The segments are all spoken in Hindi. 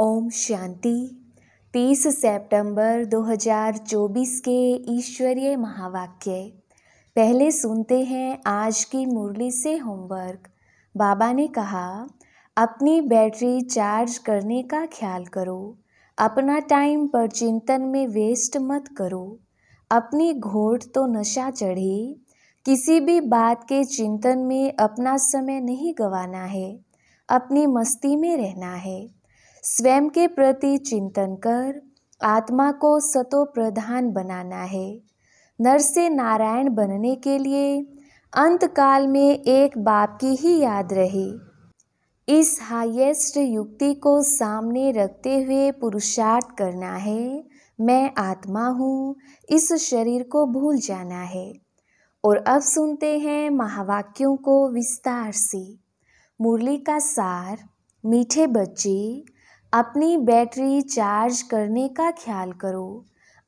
ओम शांति 30 सितंबर 2024 के ईश्वरीय महावाक्य पहले सुनते हैं आज की मुरली से होमवर्क बाबा ने कहा अपनी बैटरी चार्ज करने का ख्याल करो अपना टाइम पर चिंतन में वेस्ट मत करो अपनी घोट तो नशा चढ़े किसी भी बात के चिंतन में अपना समय नहीं गंवाना है अपनी मस्ती में रहना है स्वयं के प्रति चिंतन कर आत्मा को सतो प्रधान बनाना है नर से नारायण बनने के लिए अंतकाल में एक बाप की ही याद रहे इस हाईएस्ट युक्ति को सामने रखते हुए पुरुषार्थ करना है मैं आत्मा हूँ इस शरीर को भूल जाना है और अब सुनते हैं महावाक्यों को विस्तार से मुरली का सार मीठे बच्चे अपनी बैटरी चार्ज करने का ख्याल करो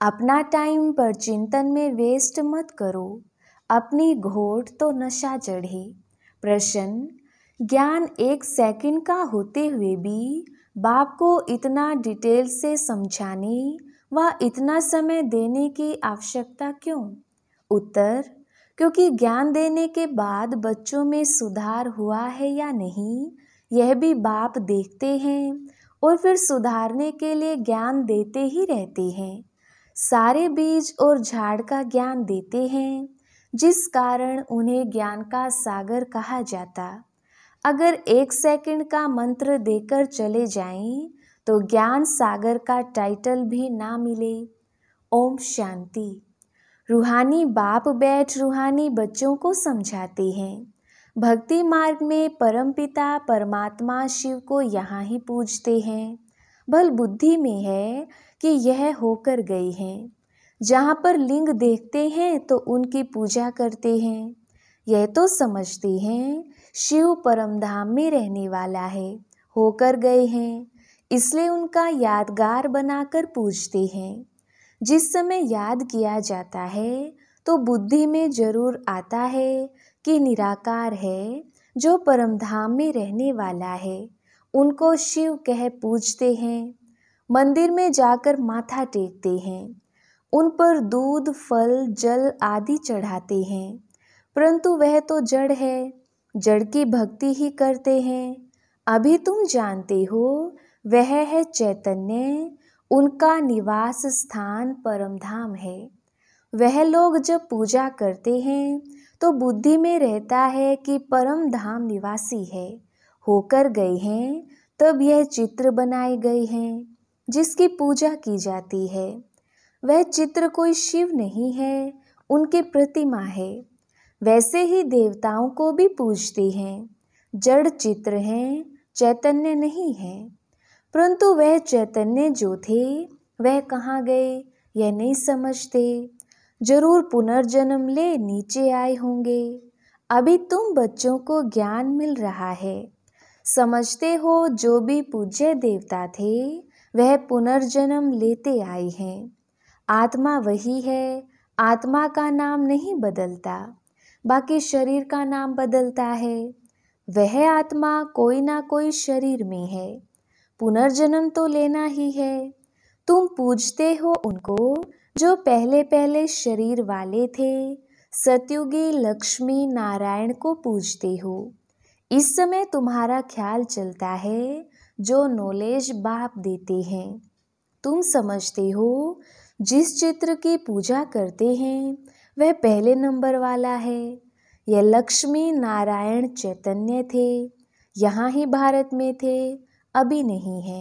अपना टाइम पर चिंतन में वेस्ट मत करो अपनी घोट तो नशा चढ़े प्रश्न ज्ञान एक सेकंड का होते हुए भी बाप को इतना डिटेल से समझाने व इतना समय देने की आवश्यकता क्यों उत्तर क्योंकि ज्ञान देने के बाद बच्चों में सुधार हुआ है या नहीं यह भी बाप देखते हैं और फिर सुधारने के लिए ज्ञान देते ही रहते हैं सारे बीज और झाड़ का ज्ञान देते हैं जिस कारण उन्हें ज्ञान का सागर कहा जाता अगर एक सेकंड का मंत्र देकर चले जाएं, तो ज्ञान सागर का टाइटल भी ना मिले ओम शांति रूहानी बाप बैठ रूहानी बच्चों को समझाते हैं भक्ति मार्ग में परमपिता परमात्मा शिव को यहाँ ही पूजते हैं भल बुद्धि में है कि यह होकर गई हैं जहाँ पर लिंग देखते हैं तो उनकी पूजा करते हैं यह तो समझते हैं शिव परमधाम में रहने वाला है होकर गए हैं इसलिए उनका यादगार बनाकर पूजते हैं जिस समय याद किया जाता है तो बुद्धि में जरूर आता है कि निराकार है जो परम धाम में रहने वाला है उनको शिव कह पूजते हैं मंदिर में जाकर माथा टेकते हैं उन पर दूध फल जल आदि चढ़ाते हैं परंतु वह तो जड़ है जड़ की भक्ति ही करते हैं अभी तुम जानते हो वह है चैतन्य उनका निवास स्थान परमधाम है वह लोग जब पूजा करते हैं तो बुद्धि में रहता है कि परम धाम निवासी है होकर गए हैं तब यह चित्र बनाए गए हैं जिसकी पूजा की जाती है वह चित्र कोई शिव नहीं है उनकी प्रतिमा है वैसे ही देवताओं को भी पूजते हैं जड़ चित्र हैं चैतन्य नहीं है परंतु वह चैतन्य जो थे वह कहाँ गए यह नहीं समझते जरूर पुनर्जन्म ले नीचे आए होंगे अभी तुम बच्चों को ज्ञान मिल रहा है समझते हो जो भी पूज्य देवता थे वह पुनर्जन्म लेते आए हैं आत्मा वही है आत्मा का नाम नहीं बदलता बाकी शरीर का नाम बदलता है वह आत्मा कोई ना कोई शरीर में है पुनर्जन्म तो लेना ही है तुम पूजते हो उनको जो पहले पहले शरीर वाले थे सतयुगी लक्ष्मी नारायण को पूजते हो इस समय तुम्हारा ख्याल चलता है जो नॉलेज बाप देते हैं तुम समझते हो जिस चित्र की पूजा करते हैं वह पहले नंबर वाला है यह लक्ष्मी नारायण चैतन्य थे यहाँ ही भारत में थे अभी नहीं है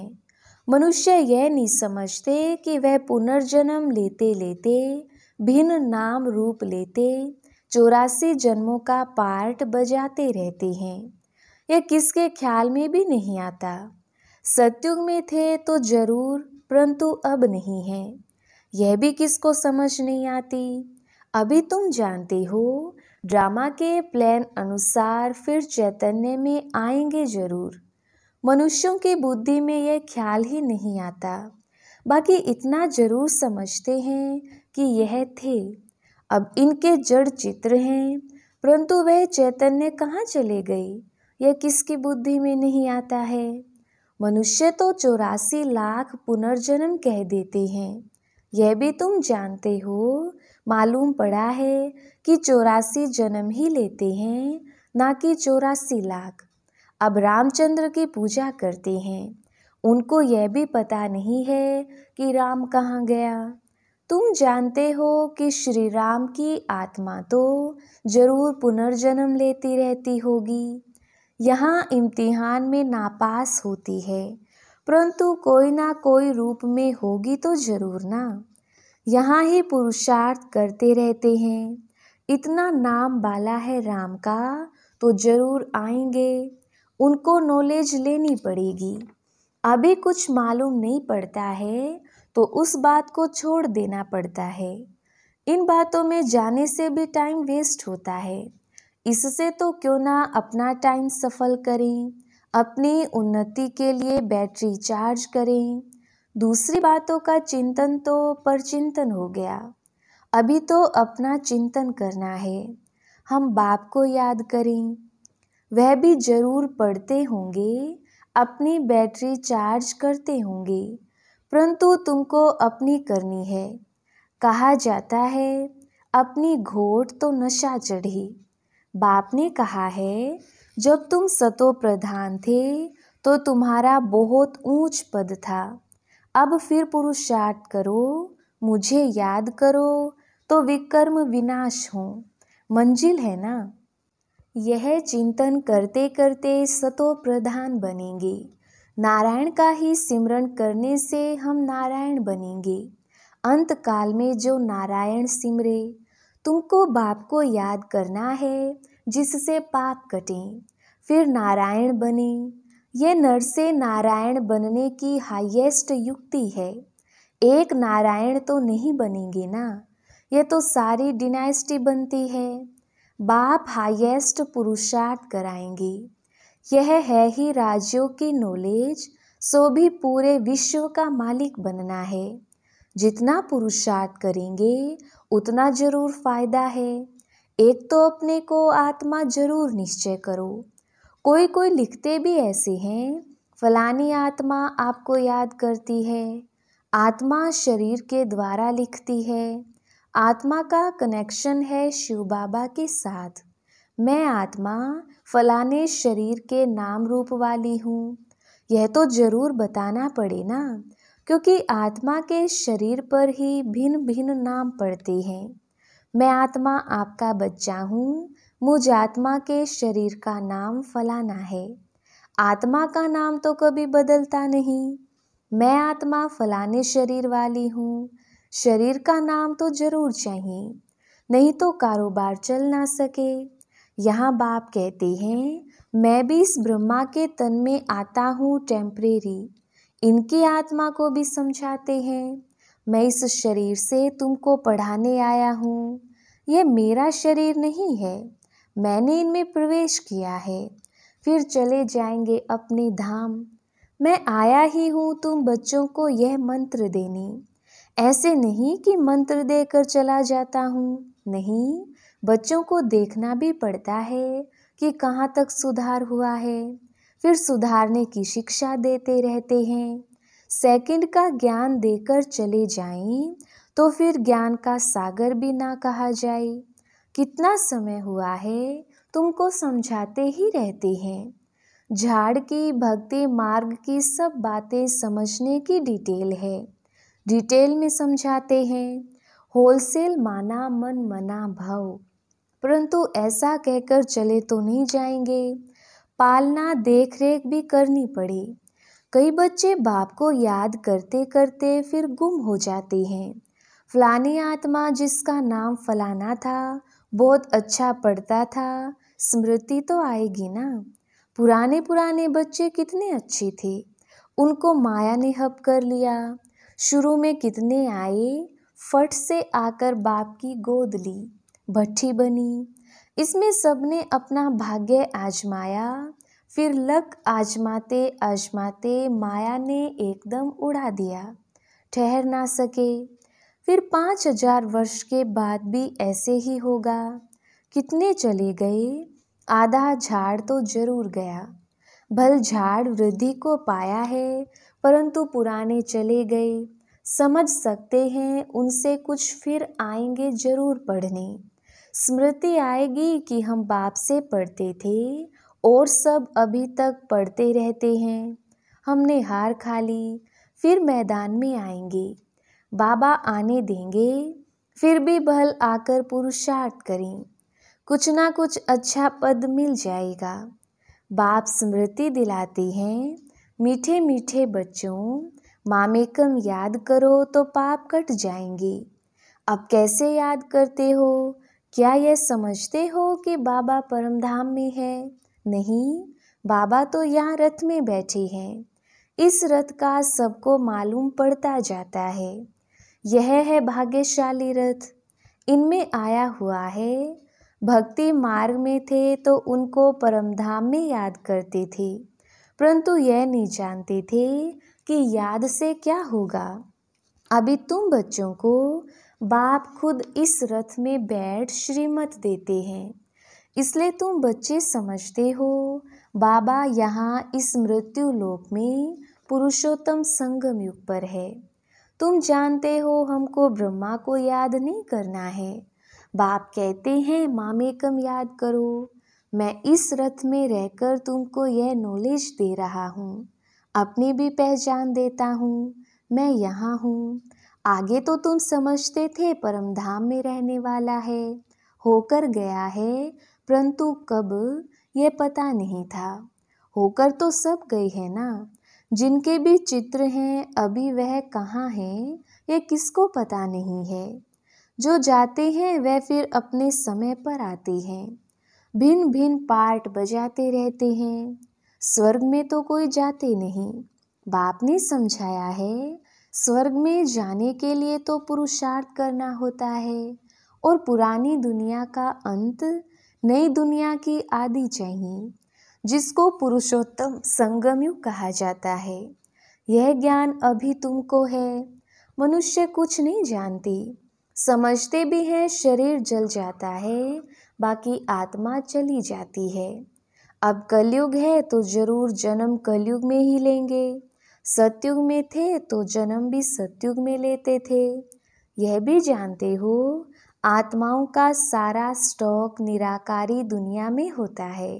मनुष्य यह नहीं समझते कि वह पुनर्जन्म लेते लेते भिन्न नाम रूप लेते चौरासी जन्मों का पार्ट बजाते रहते हैं यह किसके ख्याल में भी नहीं आता सत्युग में थे तो जरूर परंतु अब नहीं है यह भी किसको समझ नहीं आती अभी तुम जानते हो ड्रामा के प्लान अनुसार फिर चैतन्य में आएंगे जरूर मनुष्यों की बुद्धि में यह ख्याल ही नहीं आता बाकी इतना जरूर समझते हैं कि यह थे अब इनके जड़ चित्र हैं परंतु वह चैतन्य कहाँ चले गई यह किसकी बुद्धि में नहीं आता है मनुष्य तो चौरासी लाख पुनर्जन्म कह देते हैं यह भी तुम जानते हो मालूम पड़ा है कि चौरासी जन्म ही लेते हैं ना कि चौरासी लाख अब रामचंद्र की पूजा करते हैं उनको यह भी पता नहीं है कि राम कहाँ गया तुम जानते हो कि श्री राम की आत्मा तो जरूर पुनर्जन्म लेती रहती होगी यहाँ इम्तिहान में नापास होती है परंतु कोई ना कोई रूप में होगी तो जरूर ना यहाँ ही पुरुषार्थ करते रहते हैं इतना नाम बाला है राम का तो जरूर आएंगे उनको नॉलेज लेनी पड़ेगी अभी कुछ मालूम नहीं पड़ता है तो उस बात को छोड़ देना पड़ता है इन बातों में जाने से भी टाइम वेस्ट होता है इससे तो क्यों ना अपना टाइम सफल करें अपनी उन्नति के लिए बैटरी चार्ज करें दूसरी बातों का चिंतन तो परचिंतन हो गया अभी तो अपना चिंतन करना है हम बाप को याद करें वह भी ज़रूर पढ़ते होंगे अपनी बैटरी चार्ज करते होंगे परंतु तुमको अपनी करनी है कहा जाता है अपनी घोट तो नशा चढ़ी बाप ने कहा है जब तुम सतो प्रधान थे तो तुम्हारा बहुत ऊंच पद था अब फिर पुरुषार्थ करो मुझे याद करो तो विकर्म विनाश हो मंजिल है ना यह चिंतन करते करते सतो प्रधान बनेंगे नारायण का ही सिमरण करने से हम नारायण बनेंगे अंत काल में जो नारायण सिमरे तुमको बाप को याद करना है जिससे पाप कटे फिर नारायण बने ये नर से नारायण बनने की हाईएस्ट युक्ति है एक नारायण तो नहीं बनेंगे ना ये तो सारी डिनाइस्टी बनती है बाप हाईएस्ट पुरुषार्थ कराएंगे यह है ही राज्यों की नॉलेज सो भी पूरे विश्व का मालिक बनना है जितना पुरुषार्थ करेंगे उतना जरूर फायदा है एक तो अपने को आत्मा जरूर निश्चय करो कोई कोई लिखते भी ऐसे हैं फलानी आत्मा आपको याद करती है आत्मा शरीर के द्वारा लिखती है आत्मा का कनेक्शन है शिव बाबा के साथ मैं आत्मा फलाने शरीर के नाम रूप वाली हूँ यह तो जरूर बताना पड़े ना क्योंकि आत्मा के शरीर पर ही भिन्न भिन्न नाम पड़ते हैं मैं आत्मा आपका बच्चा हूँ मुझ आत्मा के शरीर का नाम फलाना है आत्मा का नाम तो कभी बदलता नहीं मैं आत्मा फलाने शरीर वाली हूँ शरीर का नाम तो जरूर चाहिए नहीं तो कारोबार चल ना सके यहाँ बाप कहते हैं मैं भी इस ब्रह्मा के तन में आता हूँ टेम्परेरी इनकी आत्मा को भी समझाते हैं मैं इस शरीर से तुमको पढ़ाने आया हूँ यह मेरा शरीर नहीं है मैंने इनमें प्रवेश किया है फिर चले जाएंगे अपने धाम मैं आया ही हूँ तुम बच्चों को यह मंत्र देने ऐसे नहीं कि मंत्र देकर चला जाता हूँ नहीं बच्चों को देखना भी पड़ता है कि कहाँ तक सुधार हुआ है फिर सुधारने की शिक्षा देते रहते हैं सेकंड का ज्ञान देकर चले जाएं तो फिर ज्ञान का सागर भी ना कहा जाए कितना समय हुआ है तुमको समझाते ही रहते हैं झाड़ की भक्ति मार्ग की सब बातें समझने की डिटेल है डिटेल में समझाते हैं होलसेल माना मन मना भव परंतु ऐसा कहकर चले तो नहीं जाएंगे पालना देख रेख भी करनी पड़े कई बच्चे बाप को याद करते करते फिर गुम हो जाते हैं फलानी आत्मा जिसका नाम फलाना था बहुत अच्छा पढ़ता था स्मृति तो आएगी ना पुराने पुराने बच्चे कितने अच्छे थे उनको माया ने हप कर लिया शुरू में कितने आए फट से आकर बाप की गोद ली भट्ठी बनी इसमें सबने अपना भाग्य आजमाया फिर लक आजमाते आजमाते माया ने एकदम उड़ा दिया ठहर ना सके फिर पाँच हजार वर्ष के बाद भी ऐसे ही होगा कितने चले गए आधा झाड़ तो जरूर गया भल झाड़ वृद्धि को पाया है परंतु पुराने चले गए समझ सकते हैं उनसे कुछ फिर आएंगे जरूर पढ़ने स्मृति आएगी कि हम बाप से पढ़ते थे और सब अभी तक पढ़ते रहते हैं हमने हार खा ली फिर मैदान में आएंगे बाबा आने देंगे फिर भी बहल आकर पुरुषार्थ करें कुछ ना कुछ अच्छा पद मिल जाएगा बाप स्मृति दिलाते हैं मीठे मीठे बच्चों मामेकम याद करो तो पाप कट जाएंगे अब कैसे याद करते हो क्या यह समझते हो कि बाबा परमधाम में है नहीं बाबा तो यहाँ रथ में बैठे हैं इस रथ का सबको मालूम पड़ता जाता है यह है भाग्यशाली रथ इनमें आया हुआ है भक्ति मार्ग में थे तो उनको परमधाम में याद करते थे परंतु यह नहीं जानते थे कि याद से क्या होगा अभी तुम बच्चों को बाप खुद इस रथ में बैठ श्रीमत देते हैं इसलिए तुम बच्चे समझते हो बाबा यहाँ इस मृत्यु लोक में पुरुषोत्तम संगम युग पर है तुम जानते हो हमको ब्रह्मा को याद नहीं करना है बाप कहते हैं मामेकम याद करो मैं इस रथ में रहकर तुमको यह नॉलेज दे रहा हूँ अपनी भी पहचान देता हूँ मैं यहाँ हूँ आगे तो तुम समझते थे परम धाम में रहने वाला है होकर गया है परंतु कब यह पता नहीं था होकर तो सब गई है ना जिनके भी चित्र हैं अभी वह कहाँ हैं यह किसको पता नहीं है जो जाते हैं वह फिर अपने समय पर आती हैं भिन्न भिन्न पार्ट बजाते रहते हैं स्वर्ग में तो कोई जाते नहीं बाप ने समझाया है स्वर्ग में जाने के लिए तो पुरुषार्थ करना होता है और पुरानी दुनिया का अंत नई दुनिया की आदि चाहिए जिसको पुरुषोत्तम संगमयु कहा जाता है यह ज्ञान अभी तुमको है मनुष्य कुछ नहीं जानती समझते भी हैं शरीर जल जाता है बाकी आत्मा चली जाती है अब कलयुग है तो जरूर जन्म कलयुग में ही लेंगे सतयुग में थे तो जन्म भी सतयुग में लेते थे यह भी जानते हो आत्माओं का सारा स्टॉक निराकारी दुनिया में होता है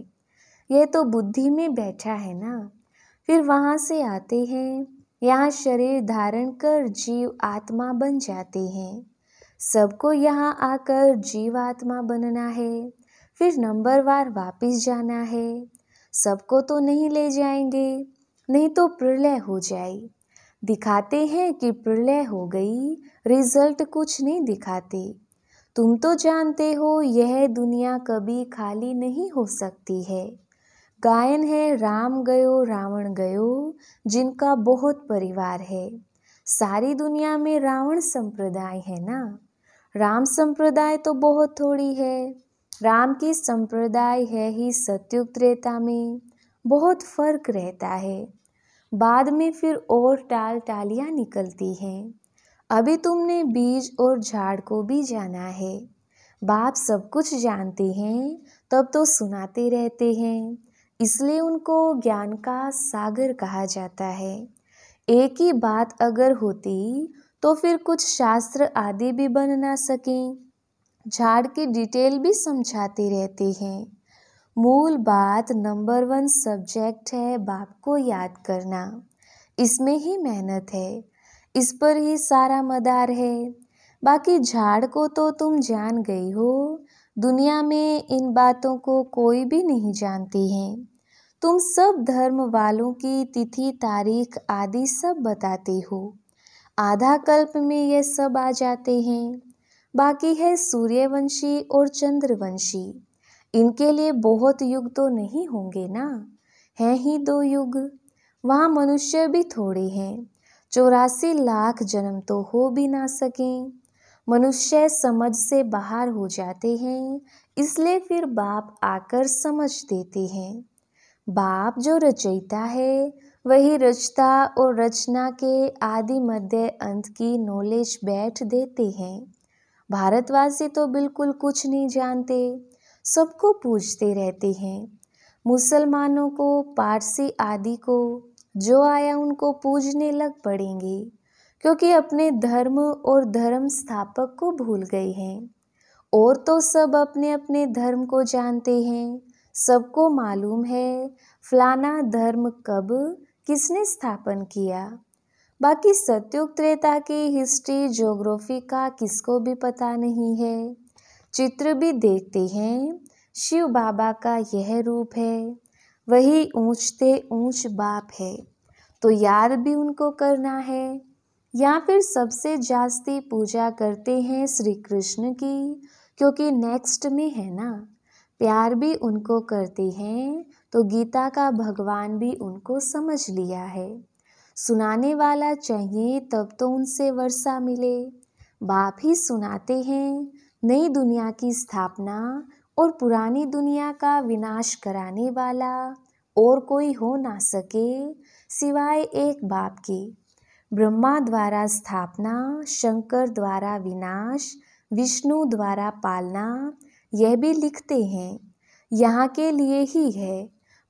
यह तो बुद्धि में बैठा है ना फिर वहाँ से आते हैं यहाँ शरीर धारण कर जीव आत्मा बन जाते हैं सबको यहाँ आकर जीवात्मा बनना है फिर नंबर वार वापिस जाना है सबको तो नहीं ले जाएंगे नहीं तो प्रलय हो जाए दिखाते हैं कि प्रलय हो गई रिजल्ट कुछ नहीं दिखाते तुम तो जानते हो यह दुनिया कभी खाली नहीं हो सकती है गायन है राम गयो रावण गयो जिनका बहुत परिवार है सारी दुनिया में रावण संप्रदाय है ना राम संप्रदाय तो बहुत थोड़ी है राम की संप्रदाय है ही सतयुग त्रेता में बहुत फर्क रहता है बाद में फिर और टाल टालियाँ निकलती हैं अभी तुमने बीज और झाड़ को भी जाना है बाप सब कुछ जानते हैं तब तो सुनाते रहते हैं इसलिए उनको ज्ञान का सागर कहा जाता है एक ही बात अगर होती तो फिर कुछ शास्त्र आदि भी बन ना सकें झाड़ की डिटेल भी समझाती रहती हैं मूल बात नंबर वन सब्जेक्ट है बाप को याद करना इसमें ही मेहनत है इस पर ही सारा मदार है बाकी झाड़ को तो तुम जान गई हो दुनिया में इन बातों को कोई भी नहीं जानती है तुम सब धर्म वालों की तिथि तारीख आदि सब बताती हो आधा कल्प में ये सब आ जाते हैं बाकी है सूर्यवंशी और चंद्रवंशी इनके लिए बहुत युग तो नहीं होंगे ना हैं ही दो युग वहाँ मनुष्य भी थोड़े हैं चौरासी लाख जन्म तो हो भी ना सकें मनुष्य समझ से बाहर हो जाते हैं इसलिए फिर बाप आकर समझ देते हैं बाप जो रचयिता है वही रचता और रचना के आदि मध्य अंत की नॉलेज बैठ देते हैं भारतवासी तो बिल्कुल कुछ नहीं जानते सबको पूछते रहते हैं मुसलमानों को पारसी आदि को जो आया उनको पूजने लग पड़ेंगे क्योंकि अपने धर्म और धर्म स्थापक को भूल गए हैं और तो सब अपने अपने धर्म को जानते हैं सबको मालूम है फलाना धर्म कब किसने स्थापन किया बाकी सत्युग त्रेता की हिस्ट्री ज्योग्राफी का किसको भी पता नहीं है चित्र भी देखते हैं शिव बाबा का यह रूप है वही ऊंचते ऊंच बाप है तो याद भी उनको करना है या फिर सबसे जास्ती पूजा करते हैं श्री कृष्ण की क्योंकि नेक्स्ट में है ना प्यार भी उनको करते हैं तो गीता का भगवान भी उनको समझ लिया है सुनाने वाला चाहिए तब तो उनसे वर्षा मिले बाप ही सुनाते हैं नई दुनिया की स्थापना और पुरानी दुनिया का विनाश कराने वाला और कोई हो ना सके सिवाय एक बाप के ब्रह्मा द्वारा स्थापना शंकर द्वारा विनाश विष्णु द्वारा पालना यह भी लिखते हैं यहाँ के लिए ही है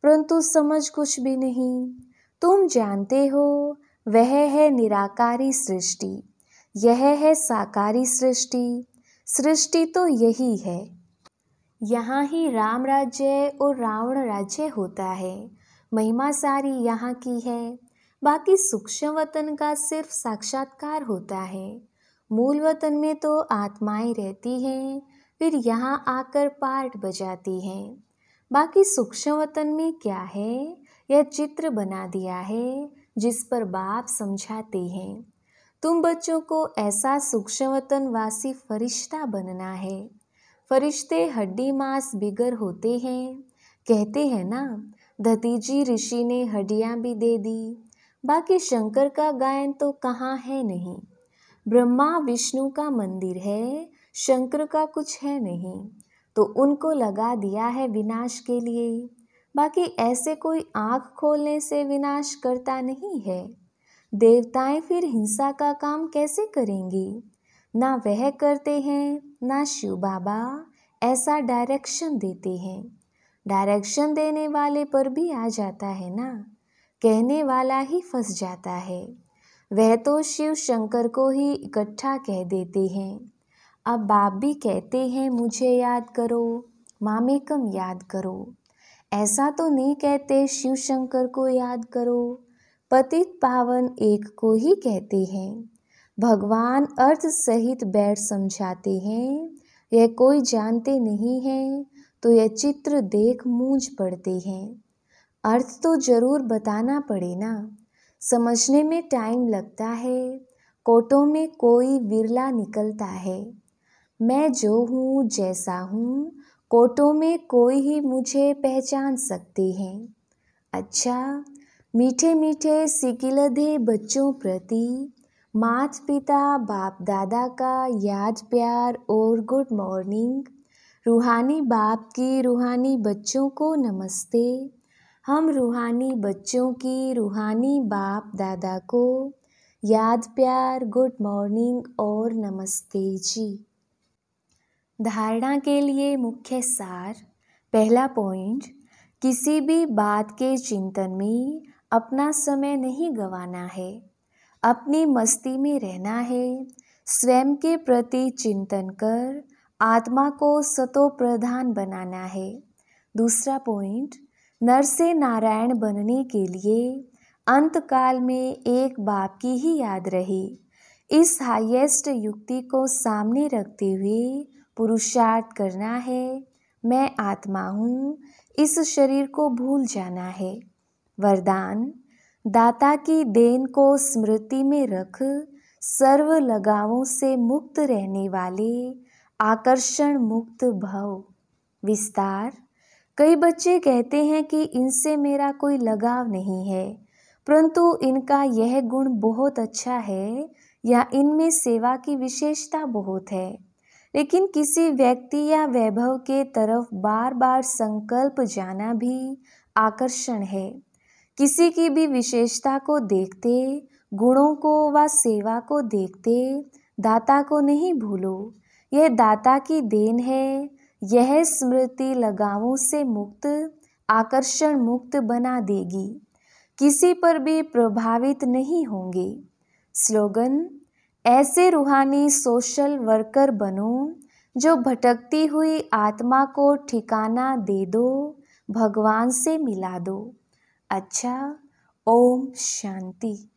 परंतु समझ कुछ भी नहीं तुम जानते हो वह है निराकारी सृष्टि यह है साकारी सृष्टि सृष्टि तो यही है यहाँ ही राम राज्य और रावण राज्य होता है महिमा सारी यहाँ की है बाकी सूक्ष्म वतन का सिर्फ साक्षात्कार होता है मूल वतन में तो आत्माएं रहती हैं फिर यहाँ आकर पाठ बजाती हैं बाकी सूक्ष्म वतन में क्या है यह चित्र बना दिया है जिस पर बाप समझाते हैं तुम बच्चों को ऐसा सूक्ष्म वतन वासी फरिश्ता बनना है फरिश्ते हड्डी मांस बिगर होते हैं कहते हैं ना धतीजी ऋषि ने हड्डियाँ भी दे दी बाकी शंकर का गायन तो कहाँ है नहीं ब्रह्मा विष्णु का मंदिर है शंकर का कुछ है नहीं तो उनको लगा दिया है विनाश के लिए बाकी ऐसे कोई आँख खोलने से विनाश करता नहीं है देवताएं फिर हिंसा का काम कैसे करेंगी ना वह करते हैं ना शिव बाबा ऐसा डायरेक्शन देते हैं डायरेक्शन देने वाले पर भी आ जाता है ना कहने वाला ही फंस जाता है वह तो शिव शंकर को ही इकट्ठा कह देते हैं अब बाप भी कहते हैं मुझे याद करो मामेकम याद करो ऐसा तो नहीं कहते शिव शंकर को याद करो पतित पावन एक को ही कहते हैं भगवान अर्थ सहित बैठ समझाते हैं यह कोई जानते नहीं है तो यह चित्र देख मूझ पड़ते हैं अर्थ तो जरूर बताना पड़े ना समझने में टाइम लगता है कोटों में कोई विरला निकलता है मैं जो हूँ जैसा हूँ कोटों में कोई ही मुझे पहचान सकती है अच्छा मीठे मीठे सिकिलधे बच्चों प्रति मात पिता बाप दादा का याद प्यार और गुड मॉर्निंग रूहानी बाप की रूहानी बच्चों को नमस्ते हम रूहानी बच्चों की रूहानी बाप दादा को याद प्यार गुड मॉर्निंग और नमस्ते जी धारणा के लिए मुख्य सार पहला पॉइंट किसी भी बात के चिंतन में अपना समय नहीं गंवाना है अपनी मस्ती में रहना है स्वयं के प्रति चिंतन कर आत्मा को सतो प्रधान बनाना है दूसरा पॉइंट नर से नारायण बनने के लिए अंतकाल में एक बाप की ही याद रही इस हाईएस्ट युक्ति को सामने रखते हुए पुरुषार्थ करना है मैं आत्मा हूँ इस शरीर को भूल जाना है वरदान दाता की देन को स्मृति में रख सर्व लगावों से मुक्त रहने वाले आकर्षण मुक्त भव विस्तार कई बच्चे कहते हैं कि इनसे मेरा कोई लगाव नहीं है परंतु इनका यह गुण बहुत अच्छा है या इनमें सेवा की विशेषता बहुत है लेकिन किसी व्यक्ति या वैभव के तरफ बार बार संकल्प जाना भी आकर्षण है किसी की भी विशेषता को देखते गुणों को व सेवा को देखते दाता को नहीं भूलो यह दाता की देन है यह स्मृति लगावों से मुक्त आकर्षण मुक्त बना देगी किसी पर भी प्रभावित नहीं होंगे स्लोगन ऐसे रूहानी सोशल वर्कर बनो जो भटकती हुई आत्मा को ठिकाना दे दो भगवान से मिला दो अच्छा ओम शांति